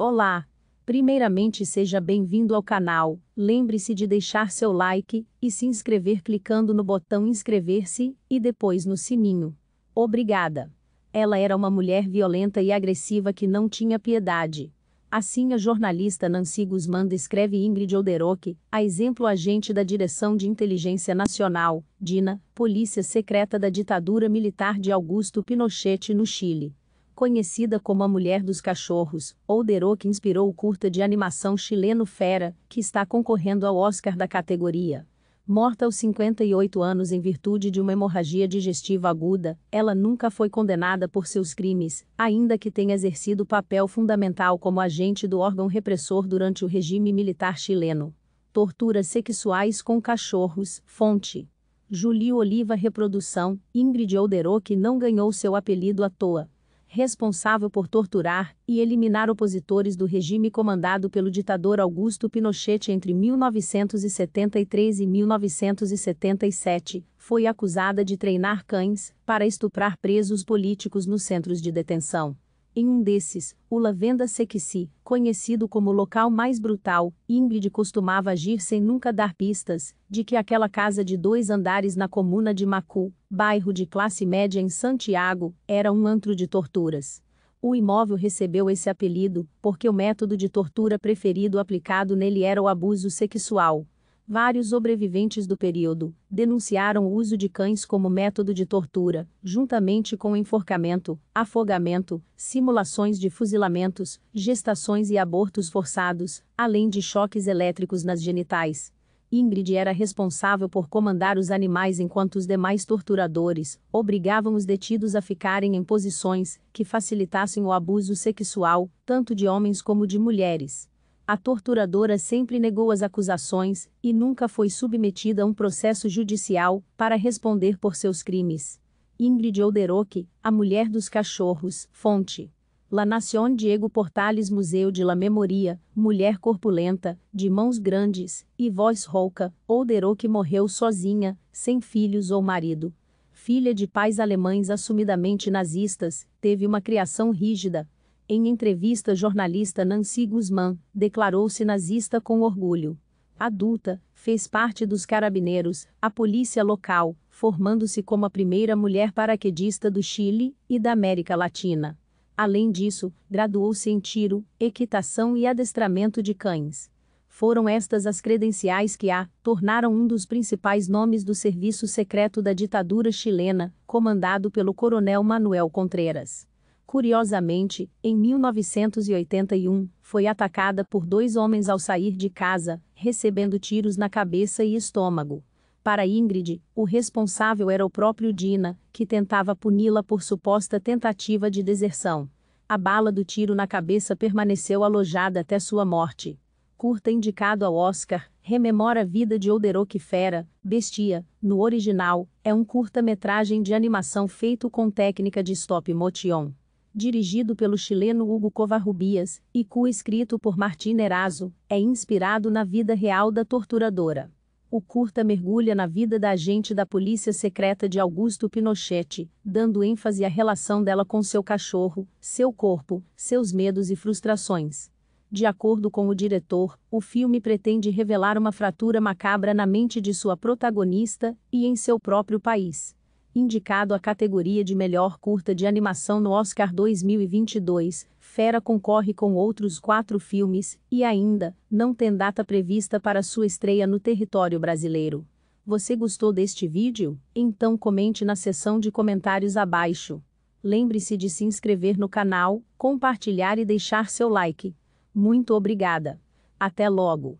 Olá! Primeiramente, seja bem-vindo ao canal. Lembre-se de deixar seu like e se inscrever clicando no botão inscrever-se e depois no sininho. Obrigada! Ela era uma mulher violenta e agressiva que não tinha piedade. Assim, a jornalista Nancy Guzmán descreve Ingrid Olderock, a exemplo agente da Direção de Inteligência Nacional, DINA, polícia secreta da ditadura militar de Augusto Pinochet no Chile conhecida como a Mulher dos Cachorros, ou que inspirou o curta de animação chileno Fera, que está concorrendo ao Oscar da categoria. Morta aos 58 anos em virtude de uma hemorragia digestiva aguda, ela nunca foi condenada por seus crimes, ainda que tenha exercido papel fundamental como agente do órgão repressor durante o regime militar chileno. Torturas sexuais com cachorros, fonte. Julio Oliva Reprodução, Ingrid que não ganhou seu apelido à toa responsável por torturar e eliminar opositores do regime comandado pelo ditador Augusto Pinochet entre 1973 e 1977, foi acusada de treinar cães para estuprar presos políticos nos centros de detenção. Em um desses, o Lavenda Sequisi, conhecido como local mais brutal, Ingrid costumava agir sem nunca dar pistas, de que aquela casa de dois andares na comuna de Macu, bairro de classe média em Santiago, era um antro de torturas. O imóvel recebeu esse apelido porque o método de tortura preferido aplicado nele era o abuso sexual. Vários sobreviventes do período denunciaram o uso de cães como método de tortura, juntamente com enforcamento, afogamento, simulações de fuzilamentos, gestações e abortos forçados, além de choques elétricos nas genitais. Ingrid era responsável por comandar os animais enquanto os demais torturadores obrigavam os detidos a ficarem em posições que facilitassem o abuso sexual, tanto de homens como de mulheres. A torturadora sempre negou as acusações e nunca foi submetida a um processo judicial para responder por seus crimes. Ingrid Olderock, a mulher dos cachorros, fonte. La Nación Diego Portales Museu de la Memoria, mulher corpulenta, de mãos grandes e voz rouca, Olderock morreu sozinha, sem filhos ou marido. Filha de pais alemães assumidamente nazistas, teve uma criação rígida, em entrevista, jornalista Nancy Guzmán declarou-se nazista com orgulho. Adulta, fez parte dos carabineiros, a polícia local, formando-se como a primeira mulher paraquedista do Chile e da América Latina. Além disso, graduou-se em tiro, equitação e adestramento de cães. Foram estas as credenciais que a tornaram um dos principais nomes do serviço secreto da ditadura chilena, comandado pelo coronel Manuel Contreras. Curiosamente, em 1981, foi atacada por dois homens ao sair de casa, recebendo tiros na cabeça e estômago. Para Ingrid, o responsável era o próprio Dina, que tentava puni-la por suposta tentativa de deserção. A bala do tiro na cabeça permaneceu alojada até sua morte. Curta indicado ao Oscar, rememora a vida de Oderoque Fera, Bestia, no original, é um curta-metragem de animação feito com técnica de stop motion dirigido pelo chileno Hugo Covarrubias e coescrito escrito por Martin Erazo, é inspirado na vida real da torturadora. O curta mergulha na vida da agente da polícia secreta de Augusto Pinochet, dando ênfase à relação dela com seu cachorro, seu corpo, seus medos e frustrações. De acordo com o diretor, o filme pretende revelar uma fratura macabra na mente de sua protagonista e em seu próprio país indicado à categoria de melhor curta de animação no Oscar 2022, Fera concorre com outros quatro filmes, e ainda, não tem data prevista para sua estreia no território brasileiro. Você gostou deste vídeo? Então comente na seção de comentários abaixo. Lembre-se de se inscrever no canal, compartilhar e deixar seu like. Muito obrigada. Até logo!